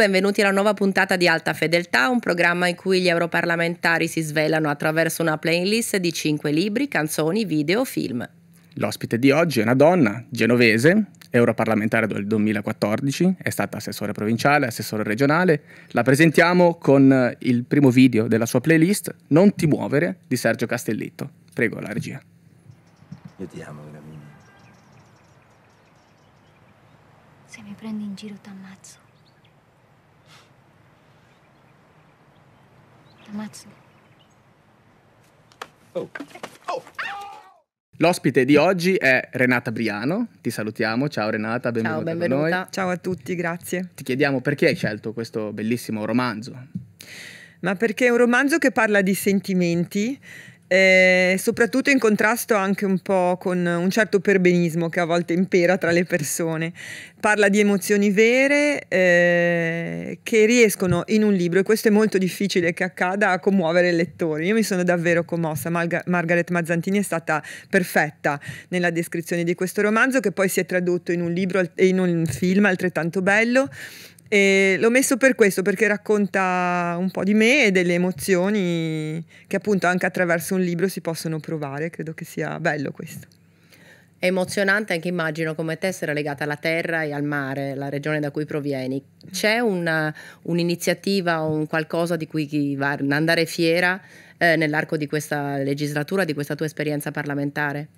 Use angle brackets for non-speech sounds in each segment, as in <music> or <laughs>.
benvenuti alla nuova puntata di Alta Fedeltà, un programma in cui gli europarlamentari si svelano attraverso una playlist di cinque libri, canzoni, video, film. L'ospite di oggi è una donna, genovese, europarlamentare del 2014, è stata assessore provinciale, assessore regionale. La presentiamo con eh, il primo video della sua playlist, Non ti muovere, di Sergio Castellitto. Prego la regia. Io ti amo, Gramina. Se mi prendi in giro ti ammazzo. Oh. Oh. L'ospite di oggi è Renata Briano, ti salutiamo, ciao Renata, benvenuta. Ciao, benvenuta. Ciao a tutti, grazie. Ti chiediamo perché hai scelto questo bellissimo romanzo. Ma perché è un romanzo che parla di sentimenti, eh, soprattutto in contrasto anche un po' con un certo perbenismo che a volte impera tra le persone. Parla di emozioni vere eh, che riescono in un libro, e questo è molto difficile che accada, a commuovere il lettore. Io mi sono davvero commossa, Marga Margaret Mazzantini è stata perfetta nella descrizione di questo romanzo che poi si è tradotto in un libro e in un film altrettanto bello e l'ho messo per questo, perché racconta un po' di me e delle emozioni che appunto anche attraverso un libro si possono provare, credo che sia bello questo. È emozionante anche immagino come te essere legata alla terra e al mare, la regione da cui provieni. C'è una, un'iniziativa o un qualcosa di cui andare fiera eh, nell'arco di questa legislatura, di questa tua esperienza parlamentare?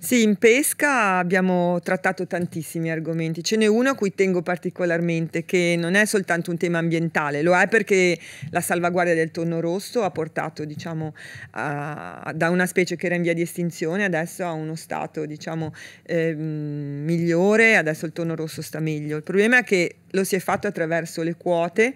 Sì, in pesca abbiamo trattato tantissimi argomenti. Ce n'è uno a cui tengo particolarmente, che non è soltanto un tema ambientale, lo è perché la salvaguardia del tonno rosso ha portato, diciamo, a, da una specie che era in via di estinzione adesso a uno stato, diciamo, eh, migliore, adesso il tonno rosso sta meglio. Il problema è che lo si è fatto attraverso le quote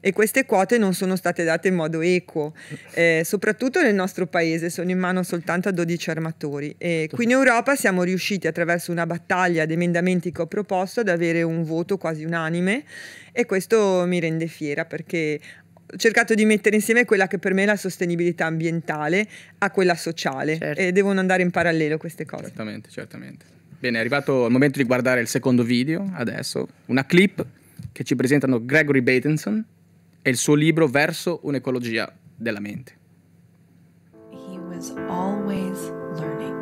e queste quote non sono state date in modo equo, eh, soprattutto nel nostro paese sono in mano soltanto a 12 armatori e quindi è Europa siamo riusciti attraverso una battaglia di emendamenti che ho proposto ad avere un voto quasi unanime e questo mi rende fiera perché ho cercato di mettere insieme quella che per me è la sostenibilità ambientale a quella sociale certo. e devono andare in parallelo queste cose. Certamente, certamente. Bene, è arrivato il momento di guardare il secondo video adesso, una clip che ci presentano Gregory Batenson e il suo libro Verso un'ecologia della mente. He was always learning.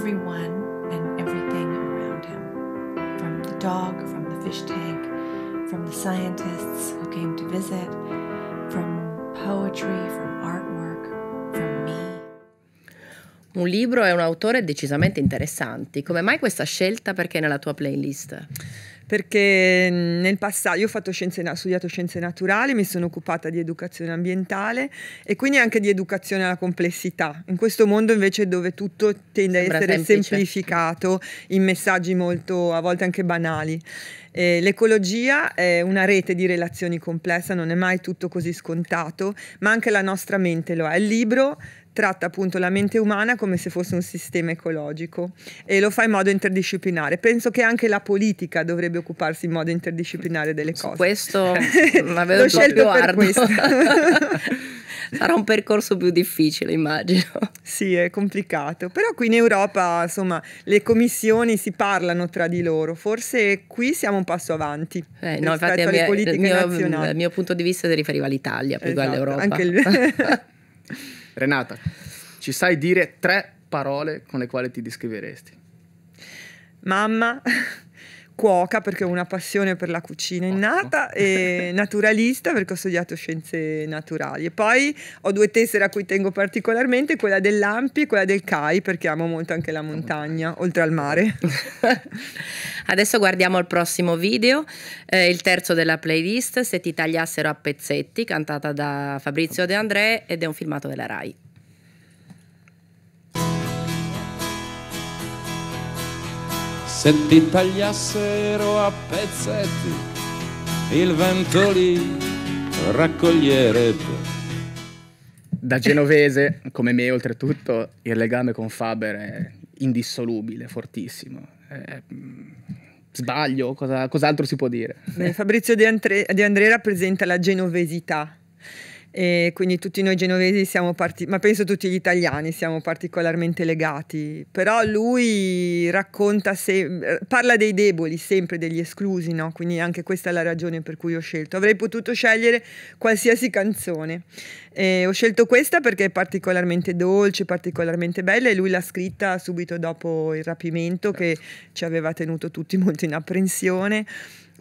everyone and everything around him from the dog, from the fish tank, from the scientists who came to visit, from poetry, from artwork, from me. Un libro e un autore decisamente interessanti. Come mai questa scelta? Perché nella tua playlist? perché mm, nel passato io ho, scienze, ho studiato scienze naturali, mi sono occupata di educazione ambientale e quindi anche di educazione alla complessità. In questo mondo invece dove tutto tende a essere semplice. semplificato in messaggi molto a volte anche banali. Eh, l'ecologia è una rete di relazioni complessa, non è mai tutto così scontato, ma anche la nostra mente lo è. Il libro tratta appunto la mente umana come se fosse un sistema ecologico e lo fa in modo interdisciplinare. Penso che anche la politica dovrebbe occuparsi in modo interdisciplinare delle cose. Su questo l'avevo <laughs> scelto arduo. <laughs> <laughs> Sarà un percorso più difficile, immagino. Sì, è complicato, però qui in Europa, insomma, le commissioni si parlano tra di loro. Forse qui siamo un passo avanti eh, no, infatti, alle mia, politiche il mio, nazionali. Dal mio punto di vista si riferiva all'Italia più esatto, che all'Europa. Anche il... Renata, ci sai dire tre parole con le quali ti descriveresti? Mamma cuoca perché ho una passione per la cucina innata e <laughs> naturalista perché ho studiato scienze naturali. E poi ho due tessere a cui tengo particolarmente, quella dell'Ampi e quella del CAI perché amo molto anche la montagna, oltre al mare. <laughs> Adesso guardiamo il prossimo video, eh, il terzo della playlist, Se ti tagliassero a pezzetti, cantata da Fabrizio De André ed è un filmato della RAI. se ti tagliassero a pezzetti, il vento lì raccoglierebbe. Da genovese, come me oltretutto, il legame con Faber è indissolubile, fortissimo. È... Eh, sbaglio, cosa, cos'altro si può dire? Fabrizio De, Andre, De Andrea rappresenta la genovesità e quindi tutti noi genovesi siamo partiti, ma penso tutti gli italiani siamo particolarmente legati, però lui racconta, se, parla dei deboli sempre, degli esclusi, no? quindi anche questa è la ragione per cui ho scelto. Avrei potuto scegliere qualsiasi canzone, e ho scelto questa perché è particolarmente dolce, particolarmente bella e lui l'ha scritta subito dopo il rapimento che ci aveva tenuto tutti molto in apprensione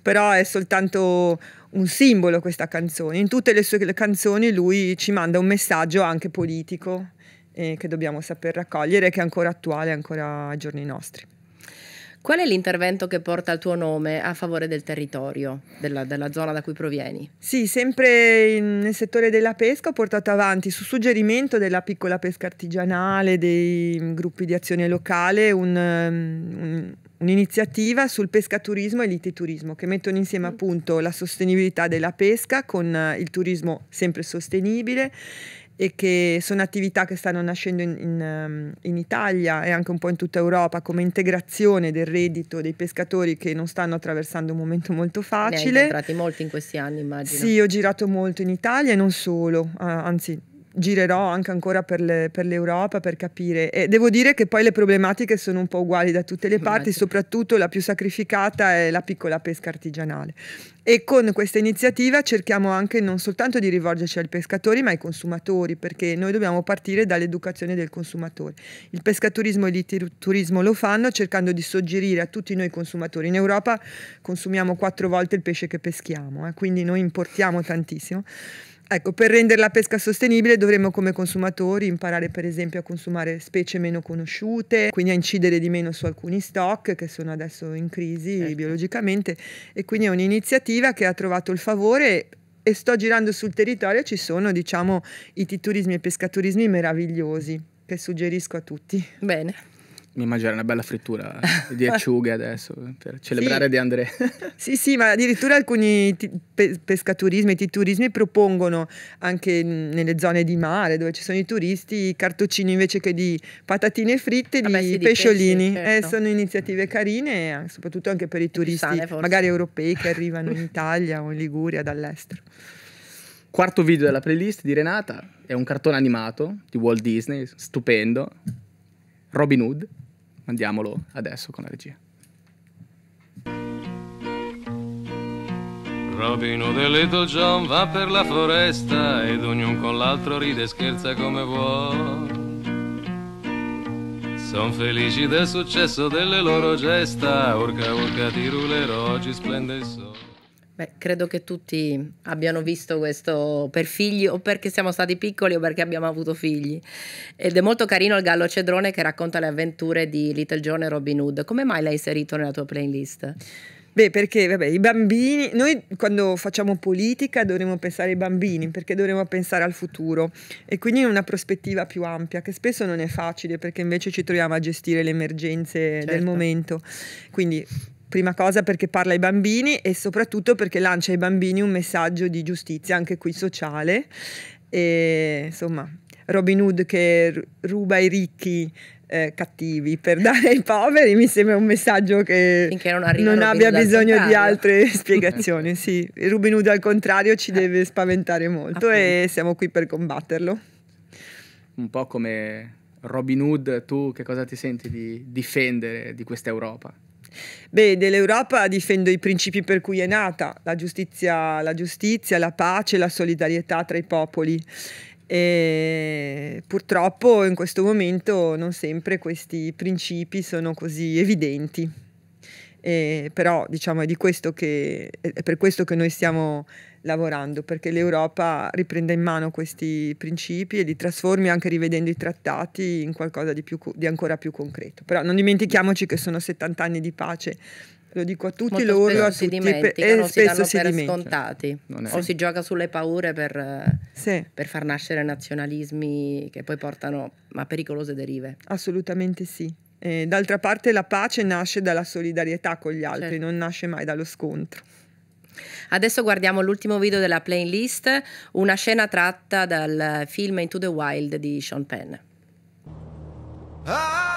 però è soltanto un simbolo questa canzone. In tutte le sue canzoni lui ci manda un messaggio anche politico eh, che dobbiamo saper raccogliere, che è ancora attuale, ancora ai giorni nostri. Qual è l'intervento che porta il tuo nome a favore del territorio, della, della zona da cui provieni? Sì, sempre in, nel settore della pesca ho portato avanti, su suggerimento della piccola pesca artigianale, dei mm, gruppi di azione locale, un, mm, un un'iniziativa sul pescaturismo e l'ititurismo che mettono insieme mm. appunto la sostenibilità della pesca con eh, il turismo sempre sostenibile e che sono attività che stanno nascendo in, in, ehm, in, Italia e anche un po' in tutta Europa come integrazione del reddito dei pescatori che non stanno attraversando un momento molto facile. Ne hai incontrati molti in questi anni immagino. Sì, ho girato molto in Italia e non solo, eh, anzi girerò anche ancora per, le, per l'Europa per capire. E devo dire che poi le problematiche sono un po' uguali da tutte le parti, soprattutto la più sacrificata è la piccola pesca artigianale. E con questa iniziativa cerchiamo anche non soltanto di rivolgerci ai pescatori, ma ai consumatori, perché noi dobbiamo partire dall'educazione del consumatore. Il pescaturismo e il turismo lo fanno cercando di suggerire a tutti noi consumatori. In Europa consumiamo quattro volte il pesce che peschiamo, eh, quindi noi importiamo tantissimo. Ecco, per rendere la pesca sostenibile dovremmo come consumatori imparare per esempio a consumare specie meno conosciute, quindi a incidere di meno su alcuni stock che sono adesso in crisi certo. biologicamente e quindi è un'iniziativa che ha trovato il favore e sto girando sul territorio e ci sono diciamo i titurismi e pescaturismi meravigliosi che suggerisco a tutti. Bene mi mangerei una bella frittura eh, <laughs> di acciughe adesso eh, per celebrare sì. De André. <laughs> sì, sì, ma addirittura alcuni pe pescaturismi e titurismi propongono anche mm, nelle zone di mare dove ci sono i turisti i cartocini invece che di patatine fritte, Vabbè, di pesciolini. Di eh, certo. eh, sono iniziative carine, soprattutto anche per i turisti, sane, magari europei che arrivano in Italia o in Liguria dall'estero. Quarto video della playlist di Renata è un cartone animato di Walt Disney, stupendo, Robin Hood. Mandiamolo adesso con la regia. Robin Hood e Little John va per la foresta ed ognuno con l'altro ride e scherza come vuole. Son felici del successo delle loro gesta, orca orca ti rulerò, oggi splende il sole. Beh, credo che tutti abbiano visto questo per figli o perché siamo stati piccoli o perché abbiamo avuto figli. Ed è molto carino il Gallo Cedrone che racconta le avventure di Little John e Robin Hood. Come mai l'hai inserito nella tua playlist? Beh, perché vabbè, i bambini, noi quando facciamo politica dovremmo pensare ai bambini, perché dovremmo pensare al futuro e quindi in una prospettiva più ampia, che spesso non è facile perché invece ci troviamo a gestire le emergenze certo. del momento. Quindi prima cosa perché parla ai bambini e soprattutto perché lancia ai bambini un messaggio di giustizia anche qui sociale. E, insomma, Robin Hood che ruba i ricchi eh, cattivi per <laughs> dare ai poveri mi sembra un messaggio che non, non abbia bisogno di altre <laughs> spiegazioni. Sì, Robin Hood al contrario ci eh. deve spaventare molto Appunto. e siamo qui per combatterlo. Un po' come Robin Hood, tu che cosa ti senti di difendere di questa Europa? Beh, dell'Europa difendo i principi per cui è nata, la giustizia, la, giustizia, la pace, la solidarietà tra i popoli. E purtroppo in questo momento non sempre questi principi sono così evidenti. Eh, però diciamo, è, che, è per questo che noi stiamo lavorando, perché l'Europa riprenda in mano questi principi e li trasformi anche rivedendo i trattati in qualcosa di, più, di ancora più concreto. Però non dimentichiamoci che sono 70 anni di pace lo dico a tutti Molto loro a tutti, si dimenticano, e si danno si scontati o si gioca sulle paure per, sì. per, far nascere nazionalismi che poi portano a pericolose derive assolutamente sì eh, d'altra parte la pace nasce dalla solidarietà con gli altri, certo. non nasce mai dallo scontro. Adesso guardiamo l'ultimo video della playlist, una scena tratta dal film Into the Wild di Sean Penn. Ah!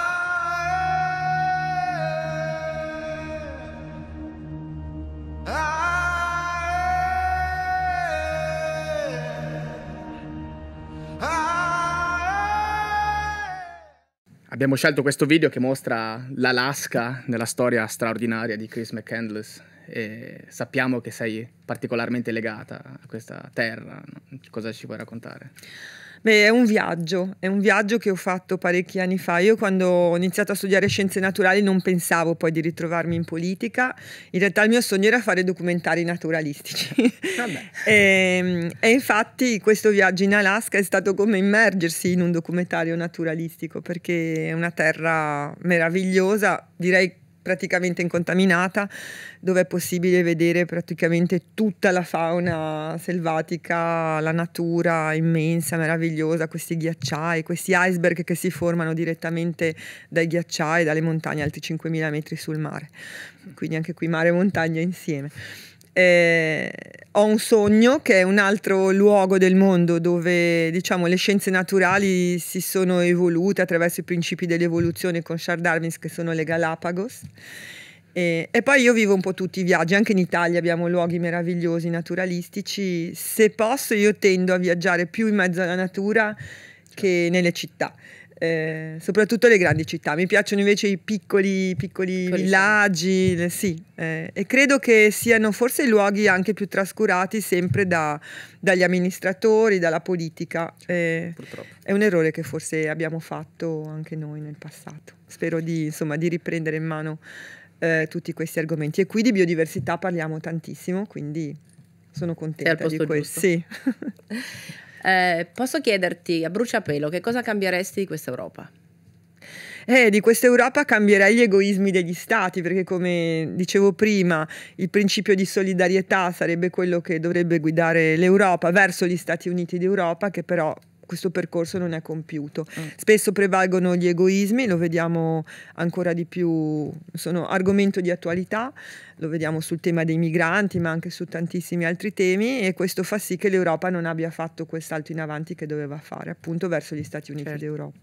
abbiamo scelto questo video che mostra l'Alaska nella storia straordinaria di Chris McCandless e sappiamo che sei particolarmente legata a questa terra, cosa ci vuoi raccontare? Beh, è un viaggio, è un viaggio che ho fatto parecchi anni fa. Io quando ho iniziato a studiare scienze naturali non pensavo poi di ritrovarmi in politica. In realtà il mio sogno era fare documentari naturalistici. <laughs> e, ehm, e infatti questo viaggio in Alaska è stato come immergersi in un documentario naturalistico perché è una terra meravigliosa, direi che praticamente incontaminata, dove è possibile vedere praticamente tutta la fauna selvatica, la natura immensa, meravigliosa, questi ghiacciai, questi iceberg che si formano direttamente dai ghiacciai, dalle montagne alti 5.000 metri sul mare. Quindi anche qui mare e montagna insieme. Eh, ho un sogno che è un altro luogo del mondo dove diciamo, le scienze naturali si sono evolute attraverso i principi dell'evoluzione con Charles Darwin che sono le Galapagos. E, e, poi io vivo un po' tutti i viaggi, anche in Italia abbiamo luoghi meravigliosi, naturalistici. Se posso io tendo a viaggiare più in mezzo alla natura che nelle città. Eh, soprattutto le grandi città. Mi piacciono invece i piccoli, piccoli villaggi, le, sì, eh, e credo che siano forse i luoghi anche più trascurati sempre da, dagli amministratori, dalla politica. Eh, è un errore che forse abbiamo fatto anche noi nel passato. Spero di, insomma, di riprendere in mano eh, tutti questi argomenti. E qui di biodiversità parliamo tantissimo, quindi sono contenta di questo. Sì. <laughs> Eh, posso chiederti a bruciapelo che cosa cambieresti di questa Europa? Eh, di questa Europa cambierei gli egoismi degli stati, perché come dicevo prima, il principio di solidarietà sarebbe quello che dovrebbe guidare l'Europa verso gli Stati Uniti d'Europa, che però questo percorso non è compiuto. Ah. Spesso prevalgono gli egoismi, lo vediamo ancora di più, sono argomento di attualità, lo vediamo sul tema dei migranti, ma anche su tantissimi altri temi e questo fa sì che l'Europa non abbia fatto quel salto in avanti che doveva fare, appunto verso gli Stati Uniti certo. d'Europa.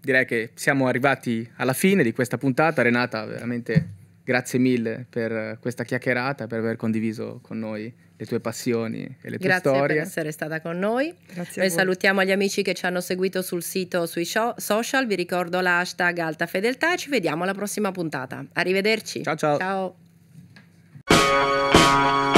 Direi che siamo arrivati alla fine di questa puntata. Renata, veramente grazie mille per questa chiacchierata, per aver condiviso con noi le tue passioni e le tue Grazie storie. Grazie per essere stata con noi. Grazie noi salutiamo gli amici che ci hanno seguito sul sito, sui show, social. Vi ricordo l'hashtag Alta Fedeltà. Ci vediamo alla prossima puntata. Arrivederci. Ciao ciao. Ciao.